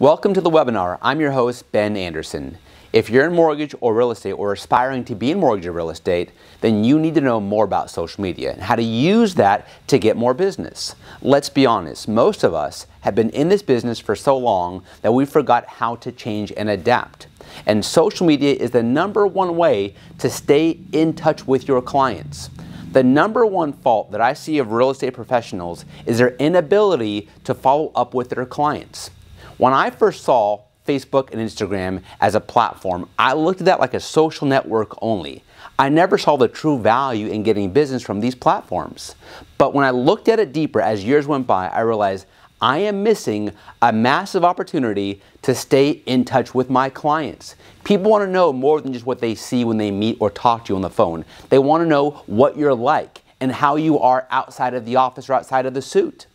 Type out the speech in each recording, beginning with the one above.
Welcome to the webinar. I'm your host, Ben Anderson. If you're in mortgage or real estate or aspiring to be in mortgage or real estate, then you need to know more about social media and how to use that to get more business. Let's be honest, most of us have been in this business for so long that we forgot how to change and adapt. And social media is the number one way to stay in touch with your clients. The number one fault that I see of real estate professionals is their inability to follow up with their clients. When I first saw Facebook and Instagram as a platform, I looked at that like a social network only. I never saw the true value in getting business from these platforms. But when I looked at it deeper as years went by, I realized I am missing a massive opportunity to stay in touch with my clients. People want to know more than just what they see when they meet or talk to you on the phone. They want to know what you're like and how you are outside of the office or outside of the suit.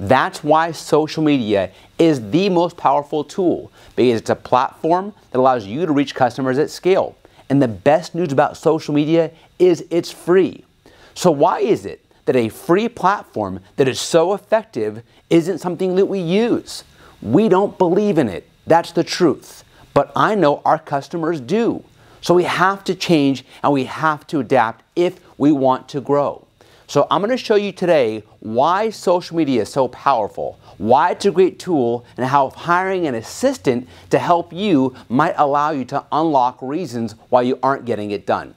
That's why social media is the most powerful tool because it's a platform that allows you to reach customers at scale. And the best news about social media is it's free. So, why is it that a free platform that is so effective isn't something that we use? We don't believe in it. That's the truth. But I know our customers do. So, we have to change and we have to adapt if we want to grow. So I'm going to show you today why social media is so powerful, why it's a great tool, and how hiring an assistant to help you might allow you to unlock reasons why you aren't getting it done.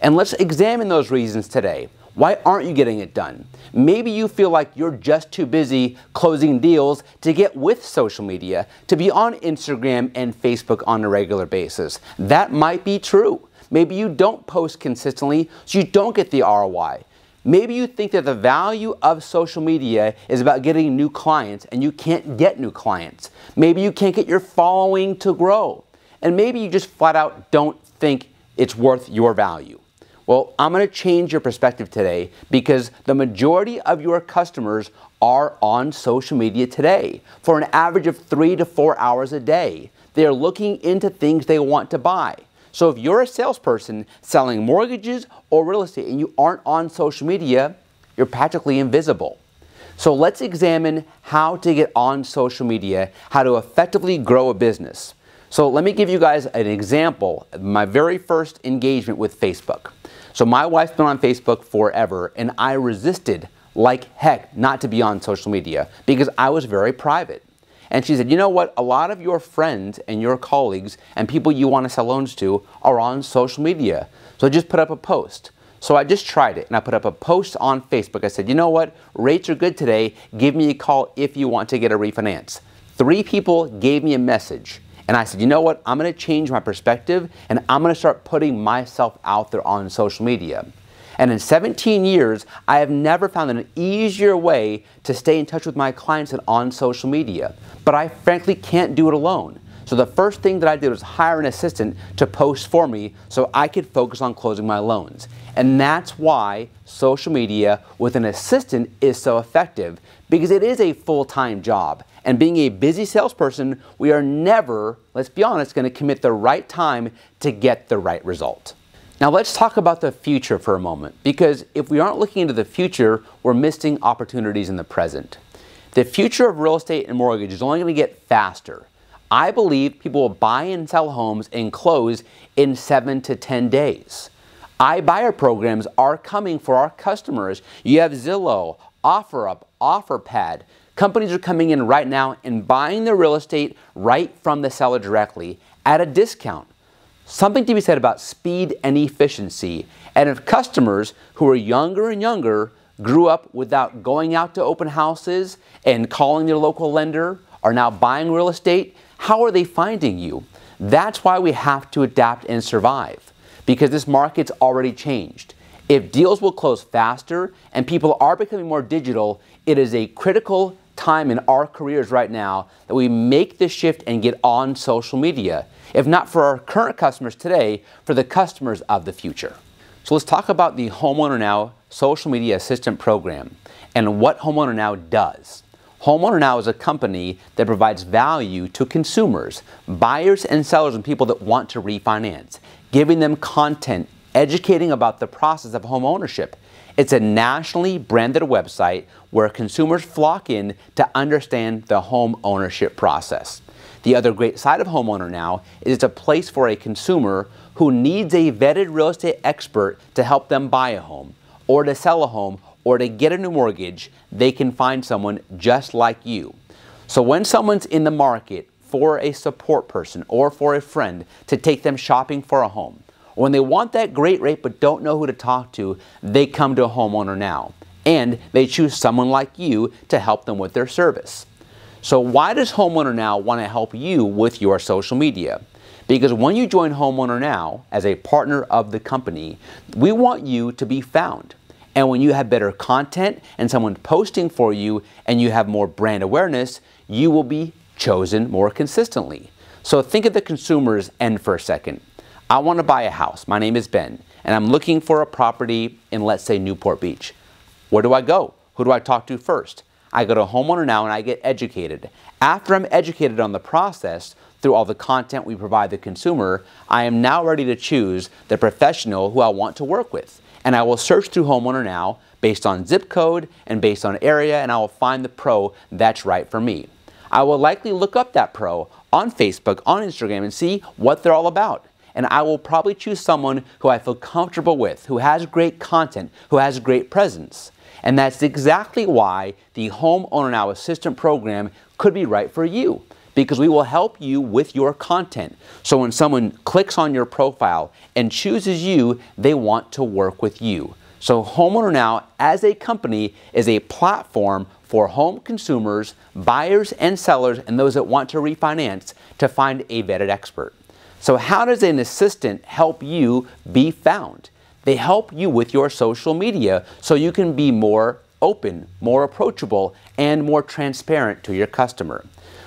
And let's examine those reasons today. Why aren't you getting it done? Maybe you feel like you're just too busy closing deals to get with social media, to be on Instagram and Facebook on a regular basis. That might be true. Maybe you don't post consistently, so you don't get the ROI. Maybe you think that the value of social media is about getting new clients and you can't get new clients. Maybe you can't get your following to grow. And maybe you just flat out don't think it's worth your value. Well, I'm going to change your perspective today because the majority of your customers are on social media today for an average of three to four hours a day. They're looking into things they want to buy. So if you're a salesperson selling mortgages or real estate and you aren't on social media, you're practically invisible. So let's examine how to get on social media, how to effectively grow a business. So let me give you guys an example my very first engagement with Facebook. So my wife's been on Facebook forever and I resisted like heck not to be on social media because I was very private. And she said, you know what? A lot of your friends and your colleagues and people you want to sell loans to are on social media. So I just put up a post. So I just tried it and I put up a post on Facebook. I said, you know what? Rates are good today. Give me a call if you want to get a refinance. Three people gave me a message. And I said, you know what? I'm going to change my perspective and I'm going to start putting myself out there on social media. And in 17 years, I have never found an easier way to stay in touch with my clients than on social media. But I frankly can't do it alone. So the first thing that I did was hire an assistant to post for me so I could focus on closing my loans. And that's why social media with an assistant is so effective because it is a full-time job. And being a busy salesperson, we are never, let's be honest, going to commit the right time to get the right result. Now let's talk about the future for a moment, because if we aren't looking into the future, we're missing opportunities in the present. The future of real estate and mortgage is only going to get faster. I believe people will buy and sell homes and close in seven to 10 days. iBuyer programs are coming for our customers. You have Zillow, OfferUp, OfferPad. Companies are coming in right now and buying their real estate right from the seller directly at a discount something to be said about speed and efficiency. And if customers who are younger and younger grew up without going out to open houses and calling their local lender, are now buying real estate, how are they finding you? That's why we have to adapt and survive because this market's already changed. If deals will close faster and people are becoming more digital, it is a critical time in our careers right now that we make this shift and get on social media, if not for our current customers today, for the customers of the future. So let's talk about the Homeowner Now Social Media Assistant Program and what Homeowner Now does. Homeowner Now is a company that provides value to consumers, buyers and sellers and people that want to refinance, giving them content, educating about the process of home ownership, it's a nationally branded website where consumers flock in to understand the home ownership process. The other great side of Homeowner Now is it's a place for a consumer who needs a vetted real estate expert to help them buy a home, or to sell a home, or to get a new mortgage, they can find someone just like you. So when someone's in the market for a support person or for a friend to take them shopping for a home, when they want that great rate but don't know who to talk to, they come to a homeowner now and they choose someone like you to help them with their service. So why does Homeowner Now want to help you with your social media? Because when you join Homeowner Now as a partner of the company, we want you to be found. And when you have better content and someone posting for you and you have more brand awareness, you will be chosen more consistently. So think of the consumer's end for a second. I want to buy a house. My name is Ben, and I'm looking for a property in, let's say, Newport Beach. Where do I go? Who do I talk to first? I go to a homeowner now and I get educated. After I'm educated on the process through all the content we provide the consumer, I am now ready to choose the professional who I want to work with. And I will search through Homeowner Now based on zip code and based on area, and I will find the pro that's right for me. I will likely look up that pro on Facebook, on Instagram, and see what they're all about and I will probably choose someone who I feel comfortable with, who has great content, who has great presence. And that's exactly why the Homeowner Now Assistant program could be right for you because we will help you with your content. So when someone clicks on your profile and chooses you, they want to work with you. So Homeowner Now as a company is a platform for home consumers, buyers and sellers, and those that want to refinance to find a vetted expert. So how does an assistant help you be found? They help you with your social media so you can be more open, more approachable, and more transparent to your customer.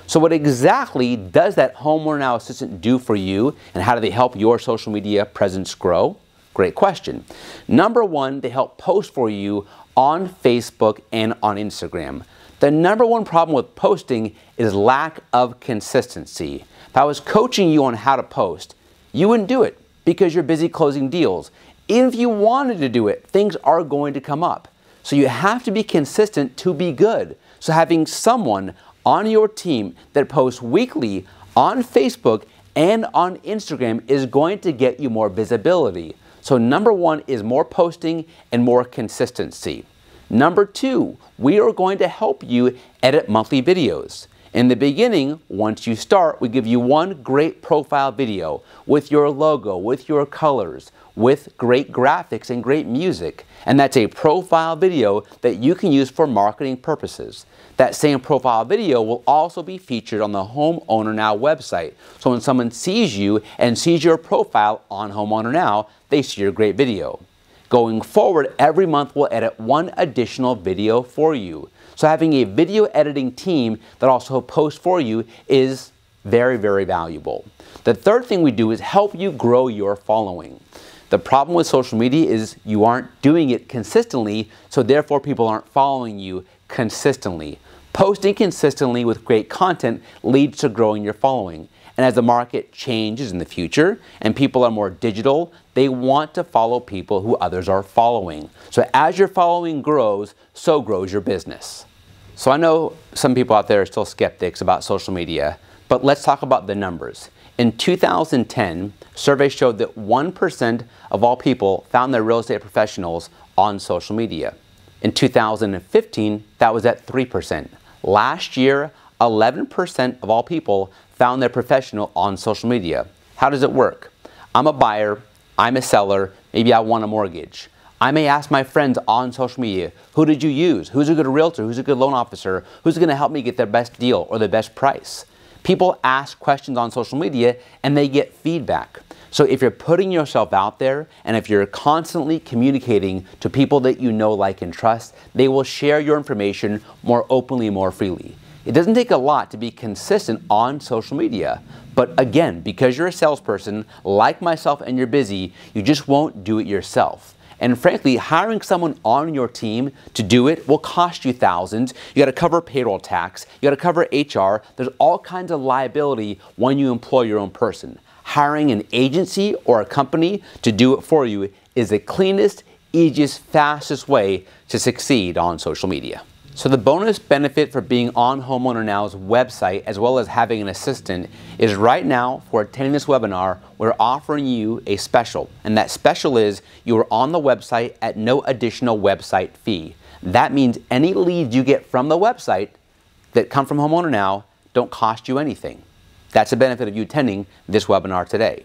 So what exactly does that homeowner now assistant do for you and how do they help your social media presence grow? Great question. Number one, they help post for you on Facebook and on Instagram. The number one problem with posting is lack of consistency. If I was coaching you on how to post, you wouldn't do it because you're busy closing deals. if you wanted to do it, things are going to come up. So you have to be consistent to be good. So having someone on your team that posts weekly on Facebook and on Instagram is going to get you more visibility. So number one is more posting and more consistency. Number two, we are going to help you edit monthly videos. In the beginning, once you start, we give you one great profile video with your logo, with your colors, with great graphics and great music. And that's a profile video that you can use for marketing purposes. That same profile video will also be featured on the Homeowner Now website. So when someone sees you and sees your profile on Homeowner Now, they see your great video. Going forward, every month we'll edit one additional video for you. So having a video editing team that also posts for you is very, very valuable. The third thing we do is help you grow your following. The problem with social media is you aren't doing it consistently, so therefore people aren't following you consistently. Posting consistently with great content leads to growing your following. And as the market changes in the future and people are more digital, they want to follow people who others are following. So as your following grows, so grows your business. So I know some people out there are still skeptics about social media, but let's talk about the numbers. In 2010, surveys showed that 1% of all people found their real estate professionals on social media. In 2015, that was at 3%. Last year, 11% of all people found their professional on social media. How does it work? I'm a buyer, I'm a seller, maybe I want a mortgage. I may ask my friends on social media, who did you use? Who's a good realtor? Who's a good loan officer? Who's gonna help me get the best deal or the best price? People ask questions on social media and they get feedback. So if you're putting yourself out there and if you're constantly communicating to people that you know, like, and trust, they will share your information more openly, more freely. It doesn't take a lot to be consistent on social media. But again, because you're a salesperson, like myself, and you're busy, you just won't do it yourself. And frankly, hiring someone on your team to do it will cost you thousands. You gotta cover payroll tax, you gotta cover HR. There's all kinds of liability when you employ your own person. Hiring an agency or a company to do it for you is the cleanest, easiest, fastest way to succeed on social media. So the bonus benefit for being on Homeowner Now's website as well as having an assistant is right now for attending this webinar, we're offering you a special. And that special is you are on the website at no additional website fee. That means any leads you get from the website that come from Homeowner Now don't cost you anything. That's the benefit of you attending this webinar today.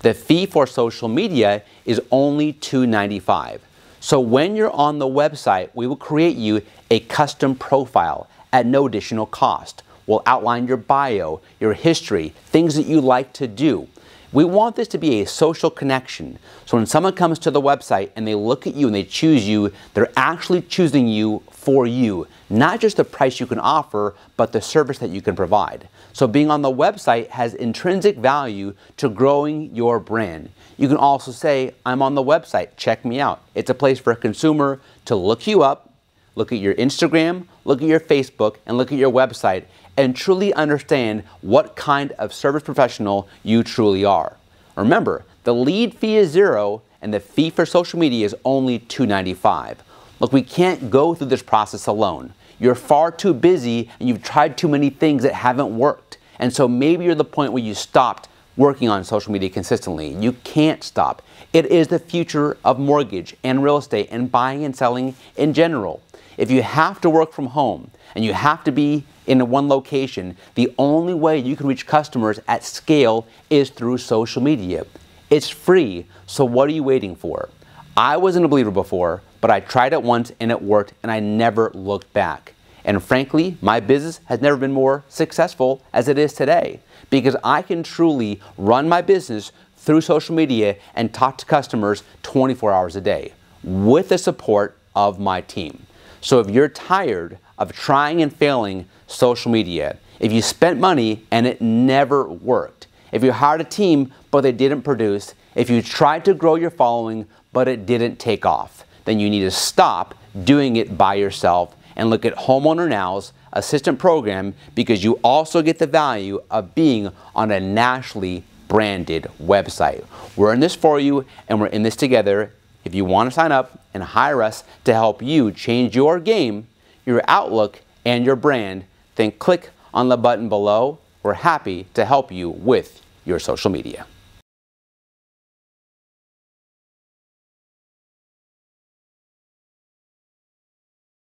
The fee for social media is only $295. So when you're on the website, we will create you a custom profile at no additional cost. We'll outline your bio, your history, things that you like to do. We want this to be a social connection. So when someone comes to the website and they look at you and they choose you, they're actually choosing you for you, not just the price you can offer, but the service that you can provide. So being on the website has intrinsic value to growing your brand. You can also say, I'm on the website, check me out. It's a place for a consumer to look you up, look at your Instagram, look at your Facebook, and look at your website and truly understand what kind of service professional you truly are. Remember, the lead fee is zero and the fee for social media is only $295. Look, we can't go through this process alone. You're far too busy and you've tried too many things that haven't worked. And so maybe you're the point where you stopped working on social media consistently. You can't stop. It is the future of mortgage and real estate and buying and selling in general. If you have to work from home and you have to be in one location, the only way you can reach customers at scale is through social media. It's free, so what are you waiting for? I wasn't a believer before, but I tried it once and it worked and I never looked back. And frankly, my business has never been more successful as it is today because I can truly run my business through social media and talk to customers 24 hours a day with the support of my team. So if you're tired of trying and failing social media. If you spent money and it never worked, if you hired a team but they didn't produce, if you tried to grow your following but it didn't take off, then you need to stop doing it by yourself and look at Homeowner Now's assistant program because you also get the value of being on a nationally branded website. We're in this for you and we're in this together. If you want to sign up and hire us to help you change your game, your outlook, and your brand, then click on the button below. We're happy to help you with your social media.